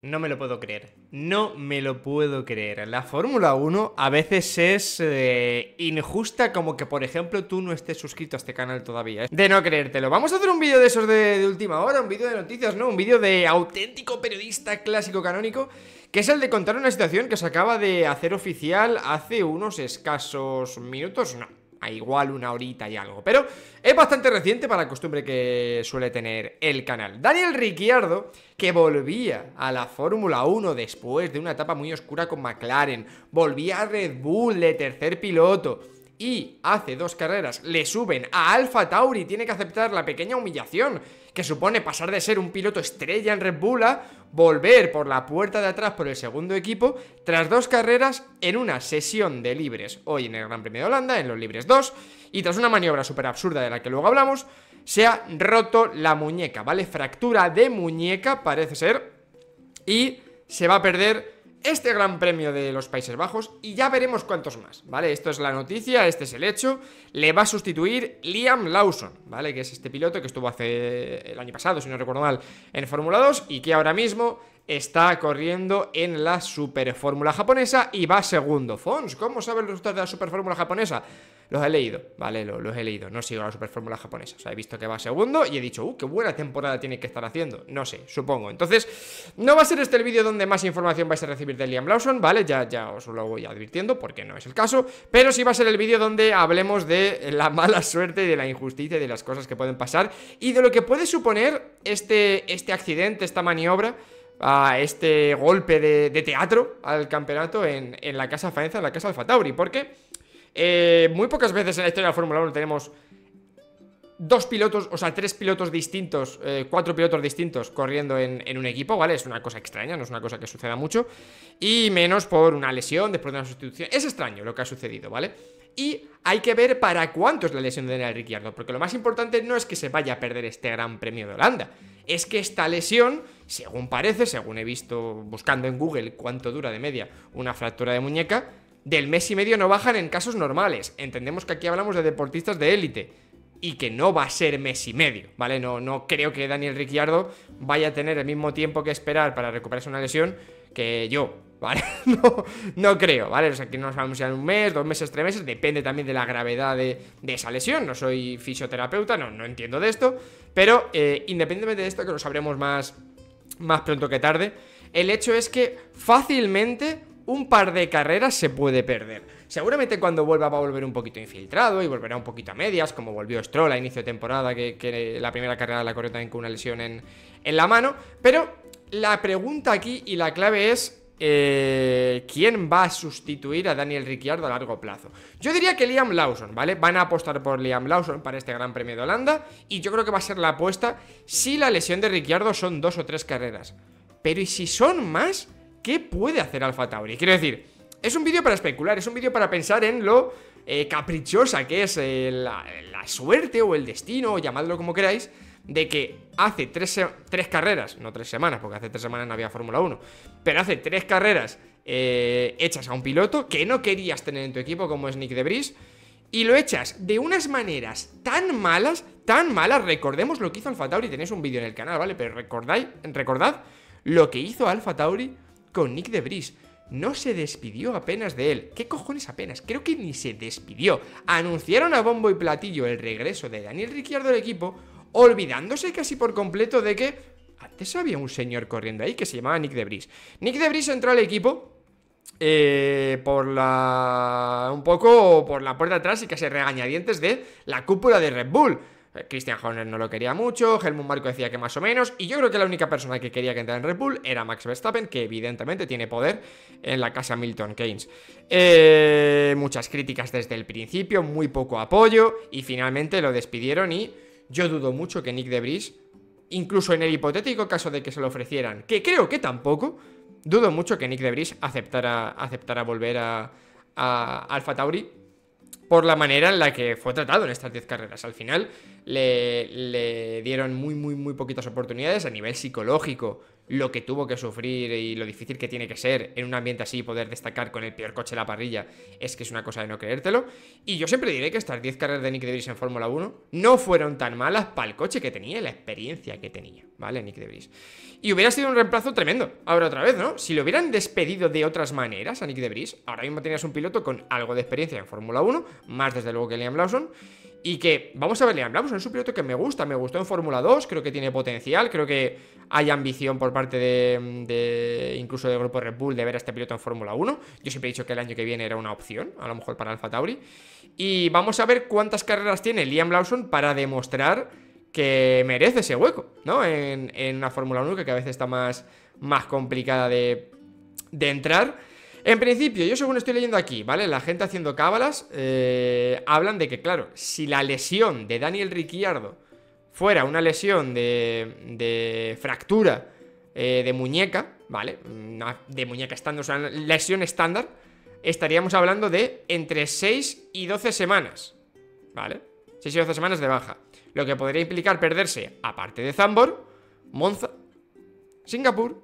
No me lo puedo creer. No me lo puedo creer. La Fórmula 1 a veces es eh, injusta, como que por ejemplo tú no estés suscrito a este canal todavía. ¿eh? De no creértelo. Vamos a hacer un vídeo de esos de, de, última hora, un vídeo de noticias, ¿no? Un vídeo de auténtico periodista clásico canónico, que es el de contar una situación que se acaba de hacer oficial hace unos escasos minutos, no a igual una horita y algo. Pero es bastante reciente para la costumbre que suele tener el canal. Daniel Ricciardo, que volvía a la Fórmula 1 después de una etapa muy oscura con McLaren, volvía a Red Bull de tercer piloto. Y hace dos carreras le suben a Alfa Tauri, tiene que aceptar la pequeña humillación que supone pasar de ser un piloto estrella en Red Bull a volver por la puerta de atrás por el segundo equipo tras dos carreras en una sesión de libres, hoy en el Gran Premio de Holanda, en los libres 2, y tras una maniobra súper absurda de la que luego hablamos, se ha roto la muñeca, ¿vale? Fractura de muñeca parece ser, y se va a perder este Gran Premio de los Países Bajos y ya veremos cuántos más, ¿vale? Esto es la noticia, este es el hecho. Le va a sustituir Liam Lawson, ¿vale? Que es este piloto que estuvo hace el año pasado, si no recuerdo mal, en Fórmula 2 y que ahora mismo está corriendo en la Super Fórmula japonesa y va segundo. Fons, ¿cómo sabe el resultado de la Super Fórmula japonesa? Los he leído, ¿vale? Los, he leído. No sigo la superfórmula japonesa. O sea, he visto que va segundo y he dicho, uh, qué buena temporada tiene que estar haciendo. No sé, supongo. Entonces, no va a ser este el vídeo donde más información vais a recibir de Liam Lawson, ¿vale? Ya, os lo voy advirtiendo porque no es el caso. Pero sí va a ser el vídeo donde hablemos de la mala suerte, de la injusticia de las cosas que pueden pasar y de lo que puede suponer este, este accidente, esta maniobra este golpe de, teatro al campeonato en, la Casa Faenza, en la Casa Alfa Tauri, porque eh, muy pocas veces en la historia de la Fórmula 1 tenemos dos pilotos, o sea, tres pilotos distintos, eh, cuatro pilotos distintos corriendo en, en, un equipo, ¿vale? Es una cosa extraña, no es una cosa que suceda mucho. Y menos por una lesión, después de una sustitución. Es extraño lo que ha sucedido, ¿vale? Y hay que ver para cuánto es la lesión de Daniel Ricciardo, porque lo más importante no es que se vaya a perder este Gran Premio de Holanda, es que esta lesión, según parece, según he visto buscando en Google cuánto dura de media una fractura de muñeca, del mes y medio no bajan en casos normales. Entendemos que aquí hablamos de deportistas de élite y que no va a ser mes y medio, ¿vale? No, no creo que Daniel Ricciardo vaya a tener el mismo tiempo que esperar para recuperarse una lesión que yo, ¿vale? No, creo, ¿vale? O sea, que no sabemos si en un mes, dos meses, tres meses, depende también de la gravedad de, esa lesión. No soy fisioterapeuta, no, no entiendo de esto, pero eh, independientemente de esto, que lo sabremos más, más pronto que tarde, el hecho es que fácilmente un par de carreras se puede perder. Seguramente cuando vuelva va a volver un poquito infiltrado y volverá un poquito a medias, como volvió Stroll a inicio de temporada, que, la primera carrera la corrió también con una lesión en, en la mano. Pero la pregunta aquí y la clave es eh, quién va a sustituir a Daniel Ricciardo a largo plazo. Yo diría que Liam Lawson, ¿vale? Van a apostar por Liam Lawson para este Gran Premio de Holanda y yo creo que va a ser la apuesta si la lesión de Ricciardo son dos o tres carreras. Pero ¿y si son más? ¿Qué puede hacer Alfa Tauri? Quiero decir, es un vídeo para especular, es un vídeo para pensar en lo eh, caprichosa que es eh, la, suerte o el destino, o llamadlo como queráis, de que hace tres, tres carreras, no tres semanas, porque hace tres semanas no había Fórmula 1, pero hace tres carreras hechas eh, a un piloto que no querías tener en tu equipo como es Nick De Debris y lo echas de unas maneras tan malas, tan malas, recordemos lo que hizo Alfa Tauri, tenéis un vídeo en el canal, ¿vale? Pero recordad, recordad lo que hizo Alfa Tauri Nick de Bris. No se despidió apenas de él. ¿Qué cojones apenas? Creo que ni se despidió. Anunciaron a bombo y platillo el regreso de Daniel Ricciardo al equipo, olvidándose casi por completo de que antes había un señor corriendo ahí que se llamaba Nick de Bris. Nick de Bris entró al equipo eh, por la. un poco por la puerta atrás y casi regañadientes de la cúpula de Red Bull. Christian Horner no lo quería mucho, Helmut Marco decía que más o menos, y yo creo que la única persona que quería que entrara en Red Bull era Max Verstappen, que evidentemente tiene poder en la casa Milton Keynes. Eh, muchas críticas desde el principio, muy poco apoyo, y finalmente lo despidieron y yo dudo mucho que Nick de Debris, incluso en el hipotético caso de que se lo ofrecieran, que creo que tampoco, dudo mucho que Nick Debris aceptara, aceptara volver a, a Tauri por la manera en la que fue tratado en estas 10 carreras. Al final, le, dieron muy, muy, muy poquitas oportunidades a nivel psicológico, lo que tuvo que sufrir y lo difícil que tiene que ser en un ambiente así poder destacar con el peor coche de la parrilla, es que es una cosa de no creértelo. Y yo siempre diré que estas 10 carreras de Nick de DeVries en Fórmula 1 no fueron tan malas para el coche que tenía la experiencia que tenía, ¿vale? Nick de DeVries. Y hubiera sido un reemplazo tremendo, ahora otra vez, ¿no? Si lo hubieran despedido de otras maneras a Nick de DeVries, ahora mismo tenías un piloto con algo de experiencia en Fórmula 1, más desde luego que Liam Lawson, y que, vamos a ver, Liam Lawson es un piloto que me gusta, me gustó en Fórmula 2, creo que tiene potencial, creo que hay ambición por parte de, incluso del grupo Red Bull de ver a este piloto en Fórmula 1. Yo siempre he dicho que el año que viene era una opción, a lo mejor para Alfa Tauri. Y vamos a ver cuántas carreras tiene Liam Lawson para demostrar que merece ese hueco, ¿no? En, en una Fórmula 1 que a veces está más, más complicada de, de entrar. En principio, yo según estoy leyendo aquí, ¿vale? La gente haciendo cábalas eh, hablan de que, claro, si la lesión de Daniel Ricciardo fuera una lesión de, fractura eh, de muñeca, ¿vale? de muñeca estándar, o lesión estándar, estaríamos hablando de entre 6 y 12 semanas, ¿vale? 6 y 12 semanas de baja. Lo que podría implicar perderse, aparte de Zambor, Monza, Singapur,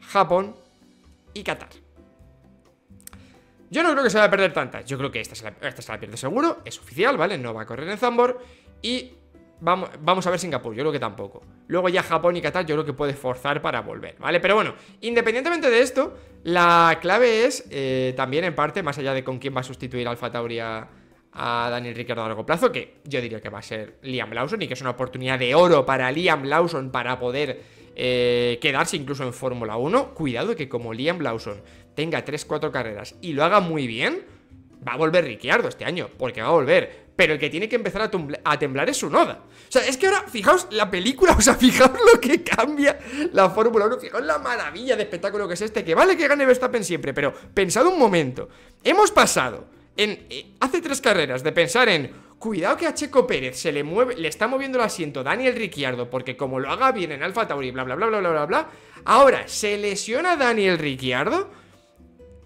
Japón y Qatar. Yo no creo que se vaya a perder tantas. Yo creo que esta se la, esta pierde seguro. Es oficial, ¿vale? No va a correr en Zambor. Y vamos, a ver Singapur. Yo creo que tampoco. Luego ya Japón y Qatar yo creo que puede forzar para volver, ¿vale? Pero bueno, independientemente de esto, la clave es eh, también en parte, más allá de con quién va a sustituir Alfa Tauri a, a Daniel Ricciardo a largo plazo, que yo diría que va a ser Liam Lawson y que es una oportunidad de oro para Liam Lawson para poder eh, quedarse incluso en Fórmula 1, cuidado que como Liam Lawson tenga 3-4 carreras y lo haga muy bien, va a volver Ricciardo este año, porque va a volver. Pero el que tiene que empezar a, temblar es su noda. O sea, es que ahora, fijaos la película, o sea, fijaos lo que cambia la Fórmula 1, fijaos la maravilla de espectáculo que es este, que vale que gane Verstappen siempre, pero pensad un momento, hemos pasado en, eh, hace tres carreras de pensar en Cuidado que a Checo Pérez se le mueve, le está moviendo el asiento Daniel Ricciardo, porque como lo haga bien en Alfa Tauri, bla, bla, bla, bla, bla, bla, bla. Ahora se lesiona Daniel Ricciardo,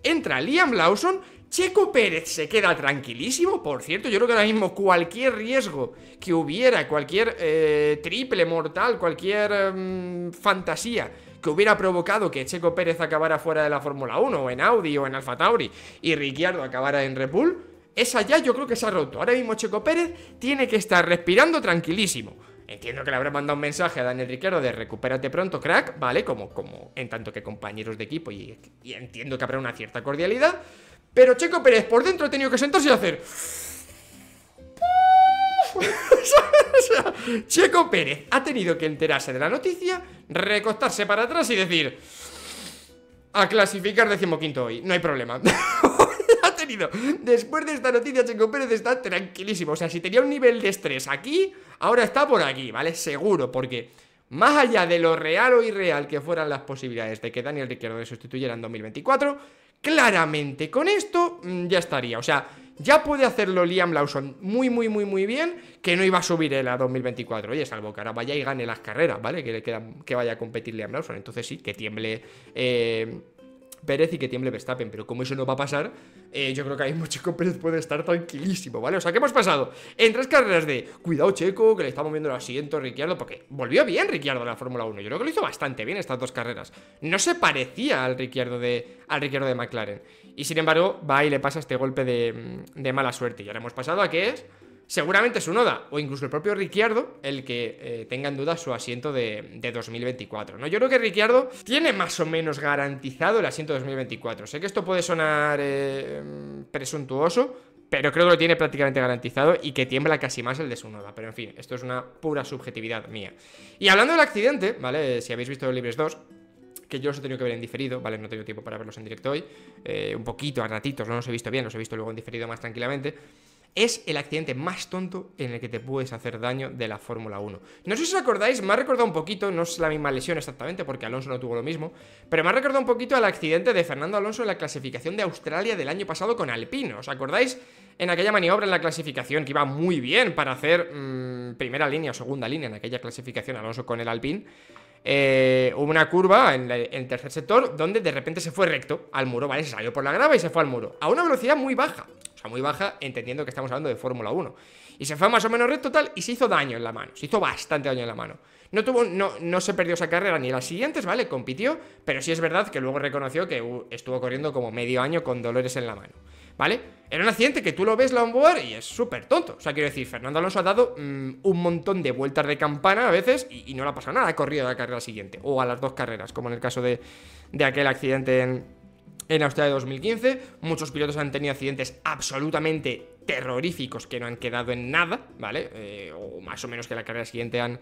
entra Liam Lawson, Checo Pérez se queda tranquilísimo, por cierto, yo creo que ahora mismo cualquier riesgo que hubiera, cualquier eh, triple mortal, cualquier em, fantasía que hubiera provocado que Checo Pérez acabara fuera de la Fórmula 1 o en Audi o en Alfa Tauri y Ricciardo acabara en Red esa ya yo creo que se ha roto. Ahora mismo Checo Pérez tiene que estar respirando tranquilísimo. Entiendo que le habrá mandado un mensaje a Daniel Ricciardo de recupérate pronto, crack, ¿vale? Como, como en tanto que compañeros de equipo y, entiendo que habrá una cierta cordialidad. Pero Checo Pérez por dentro ha tenido que sentarse y hacer... Checo Pérez ha tenido que enterarse de la noticia, recostarse para atrás y decir... A clasificar decimoquinto hoy, no hay problema. Después de esta noticia, Chico Pérez está tranquilísimo. O sea, si tenía un nivel de estrés aquí, ahora está por aquí, ¿vale? Seguro, porque más allá de lo real o irreal que fueran las posibilidades de que Daniel Ricciardo le sustituyera en 2024, claramente con esto mm, ya estaría. O sea, ya puede hacerlo Liam Lawson muy, muy, muy, muy bien, que no iba a subir él a 2024. Oye, salvo que ahora vaya y gane las carreras, ¿vale? Que, le que vaya a competir Liam Lawson. Entonces sí, que tiemble... Eh, Pérez y que tiemble Verstappen, pero como eso no va a pasar, eh, yo creo que ahí mismo Checo Pérez puede estar tranquilísimo, ¿vale? O sea, ¿qué hemos pasado? En tres carreras de cuidado Checo, que le está moviendo el asiento Ricciardo, porque volvió bien Ricciardo a la Fórmula 1, yo creo que lo hizo bastante bien estas dos carreras, no se parecía al Ricciardo de, al Ricciardo de McLaren, y sin embargo va y le pasa este golpe de, de mala suerte, y ahora hemos pasado a que es seguramente su Noda o incluso el propio Ricciardo el que eh, tenga en duda su asiento de, 2024, ¿no? Yo creo que Ricciardo tiene más o menos garantizado el asiento de 2024. Sé que esto puede sonar eh, presuntuoso, pero creo que lo tiene prácticamente garantizado y que tiembla casi más el de su noda. Pero en fin, esto es una pura subjetividad mía. Y hablando del accidente, ¿vale? Si habéis visto Libres 2, que yo os he tenido que ver en diferido, ¿vale? No tengo tiempo para verlos en directo hoy. Eh, un poquito, a ratitos, no los he visto bien, los he visto luego en diferido más tranquilamente es el accidente más tonto en el que te puedes hacer daño de la Fórmula 1. No sé si os acordáis, me ha recordado un poquito, no es la misma lesión exactamente porque Alonso no tuvo lo mismo, pero me ha recordado un poquito al accidente de Fernando Alonso en la clasificación de Australia del año pasado con Alpino. ¿Os acordáis? En aquella maniobra en la clasificación que iba muy bien para hacer mm, primera línea o segunda línea en aquella clasificación Alonso con el Alpine. Eh, hubo una curva en, el tercer sector donde de repente se fue recto al muro, ¿vale? Se salió por la grava y se fue al muro, a una velocidad muy baja, o sea, muy baja, entendiendo que estamos hablando de Fórmula 1. Y se fue más o menos recto tal y se hizo daño en la mano, se hizo bastante daño en la mano. No, tuvo, no, se perdió esa carrera ni las siguientes, ¿vale? Compitió, pero sí es verdad que luego reconoció que uh, estuvo corriendo como medio año con dolores en la mano. ¿vale? Era un accidente que tú lo ves la y es súper tonto. O sea, quiero decir, Fernando Alonso ha dado mm, un montón de vueltas de campana a veces y, no le ha pasado nada. Ha corrido a la carrera siguiente o a las dos carreras, como en el caso de, de aquel accidente en, en Australia de 2015. Muchos pilotos han tenido accidentes absolutamente terroríficos que no han quedado en nada, ¿vale? Eh, o más o menos que la carrera siguiente han,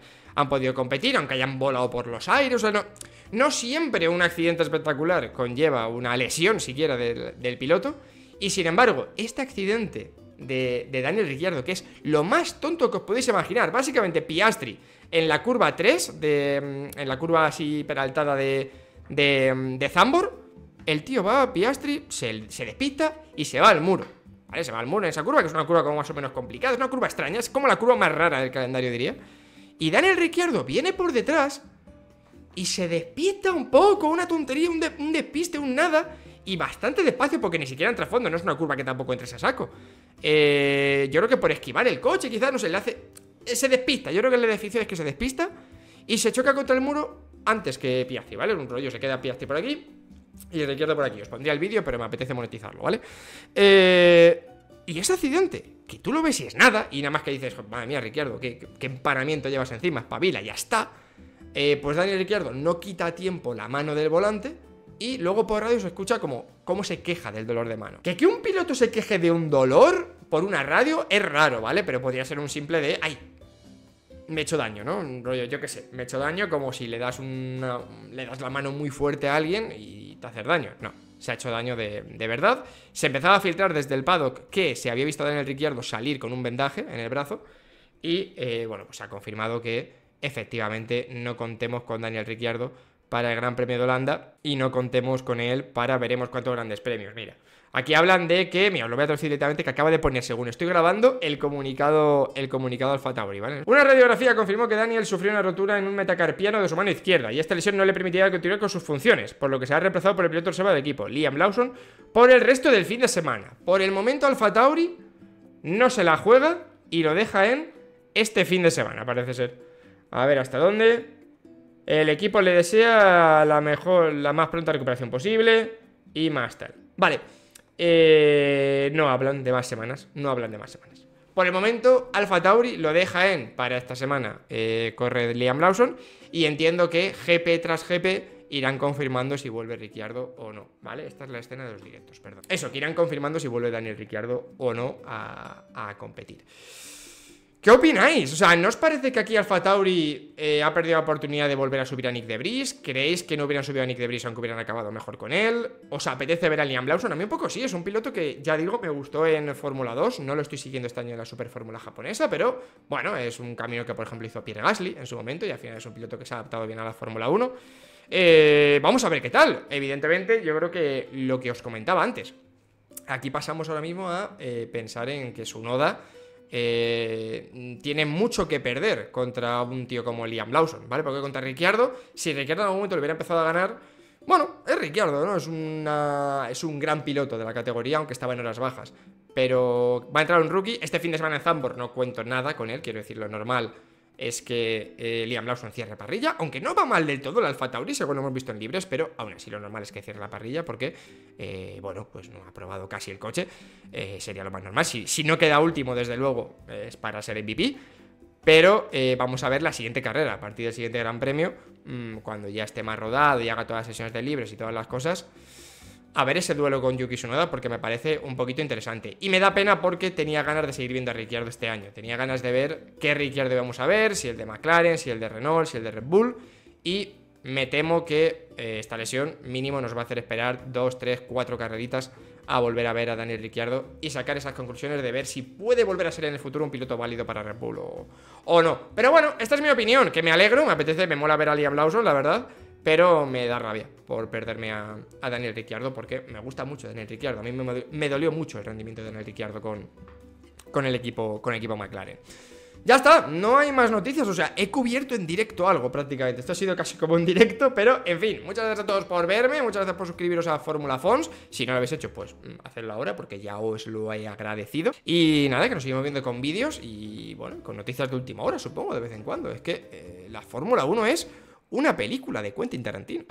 podido competir, aunque hayan volado por los aires. O sea, no, no siempre un accidente espectacular conlleva una lesión siquiera del piloto. Y sin embargo, este accidente de, Daniel Ricciardo, que es lo más tonto que os podéis imaginar. Básicamente, Piastri en la curva 3, de, mm, en la curva así peraltada de, de, mm, de Zambor, el tío va a Piastri, se, despista y se va al muro. ¿Vale? Se va al muro en esa curva, que es una curva como más o menos complicada, es una curva extraña, es como la curva más rara del calendario, diría. Y Daniel Ricciardo viene por detrás y se despista un poco, una tontería, un, un despiste, un nada y bastante despacio porque ni siquiera entra trasfondo fondo, no es una curva que tampoco entres a saco. Eh, yo creo que por esquivar el coche, quizás, no sé, le hace... Eh, se despista, yo creo que el edificio es que se despista y se choca contra el muro antes que Piazzi ¿vale? Un rollo, se queda Piazzi por aquí y el por aquí. Os pondría el vídeo, pero me apetece monetizarlo, ¿vale? Eh, y ese accidente, que tú lo ves y es nada, y nada más que dices, madre mía, Ricardo, ¿qué, qué, emparamiento llevas encima, espabila, ya está. pues Daniel Ricciardo no quita a tiempo la mano del volante y luego por radio se escucha como cómo se queja del dolor de mano. Que que un piloto se queje de un dolor por una radio es raro, ¿vale? Pero podría ser un simple de, ay, me he hecho daño, ¿no? Un rollo, yo qué sé, me he hecho daño como si le das un le das la mano muy fuerte a alguien y te haces daño. No, se ha hecho daño de, verdad. Se empezaba a filtrar desde el paddock que se había visto a Daniel Ricciardo salir con un vendaje en el brazo y, eh, bueno, pues ha confirmado que efectivamente no contemos con Daniel Ricciardo para el Gran Premio de Holanda y no contemos con él para veremos cuántos grandes premios. Mira, aquí hablan de que, mira, os lo voy a traducir directamente, que acaba de poner, según estoy grabando, el comunicado, el comunicado Alfa Tauri, ¿vale? Una radiografía confirmó que Daniel sufrió una rotura en un metacarpiano de su mano izquierda y esta lesión no le permitirá continuar con sus funciones, por lo que se ha reemplazado por el piloto reserva del equipo, Liam Lawson, por el resto del fin de semana. Por el momento Alfa Tauri no se la juega y lo deja en este fin de semana, parece ser. A ver hasta dónde. El equipo le desea la mejor, la más pronta recuperación posible y más tal. Vale, eh, no hablan de más semanas, no hablan de más semanas. Por el momento, Alpha Tauri lo deja en para esta semana, eh, corre Liam Lawson, y entiendo que GP tras GP irán confirmando si vuelve Ricciardo o no, ¿vale? Esta es la escena de los directos, perdón. Eso, que irán confirmando si vuelve Daniel Ricciardo o no a competir. ¿Qué opináis? O sea, ¿no os parece que aquí AlphaTauri eh, ha perdido la oportunidad de volver a subir a Nick De Debris? ¿Creéis que no hubieran subido a Nick De Debris aunque hubieran acabado mejor con él? ¿Os apetece ver a Liam Lawson? A mí un poco sí, es un piloto que, ya digo, me gustó en Fórmula 2. No lo estoy siguiendo este año en la Super Fórmula japonesa, pero bueno, es un camino que, por ejemplo, hizo Pierre Gasly en su momento y al final es un piloto que se ha adaptado bien a la Fórmula 1. Eh, vamos a ver qué tal. Evidentemente, yo creo que lo que os comentaba antes. Aquí pasamos ahora mismo a eh, pensar en que su noda eh, tiene mucho que perder contra un tío como Liam Lawson, ¿vale? Porque contra Ricciardo, si Ricciardo en algún momento le hubiera empezado a ganar, bueno, es Ricciardo, ¿no? Es, una, es un gran piloto de la categoría, aunque estaba en horas bajas. Pero va a entrar un rookie. Este fin de semana en Zambor no cuento nada con él, quiero decir lo normal es que eh, Liam Lawson cierre parrilla, aunque no va mal del todo el Alfa Tauri, según lo hemos visto en libres, pero aún así lo normal es que cierre la parrilla porque, eh, bueno, pues no ha probado casi el coche, eh, sería lo más normal. Si, si, no queda último, desde luego, es para ser MVP, pero vamos a ver la siguiente carrera, a partir del siguiente Gran Premio, mm, cuando ya esté más rodado y haga todas las sesiones de libres y todas las cosas a ver ese duelo con Yuki Tsunoda porque me parece un poquito interesante. Y me da pena porque tenía ganas de seguir viendo a Ricciardo este año. Tenía ganas de ver qué Ricciardo vamos a ver, si el de McLaren, si el de Renault, si el de Red Bull. Y me temo que eh, esta lesión mínimo nos va a hacer esperar 2, 3, 4 carreritas a volver a ver a Daniel Ricciardo y sacar esas conclusiones de ver si puede volver a ser en el futuro un piloto válido para Red Bull o, o no. Pero bueno, esta es mi opinión, que me alegro, me apetece, me mola ver a Liam Lawson, la verdad. Pero me da rabia por perderme a, Daniel Ricciardo porque me gusta mucho Daniel Ricciardo. A mí me, dolió mucho el rendimiento de Daniel Ricciardo con, con, el equipo, con equipo McLaren. Ya está, no hay más noticias, o sea, he cubierto en directo algo prácticamente. Esto ha sido casi como un directo, pero en fin, muchas gracias a todos por verme, muchas gracias por suscribiros a Fórmula Fons. Si no lo habéis hecho, pues mm, hacedlo ahora porque ya os lo he agradecido. Y nada, que nos seguimos viendo con vídeos y bueno, con noticias de última hora, supongo, de vez en cuando. Es que eh, la Fórmula 1 es una película de Quentin Tarantino.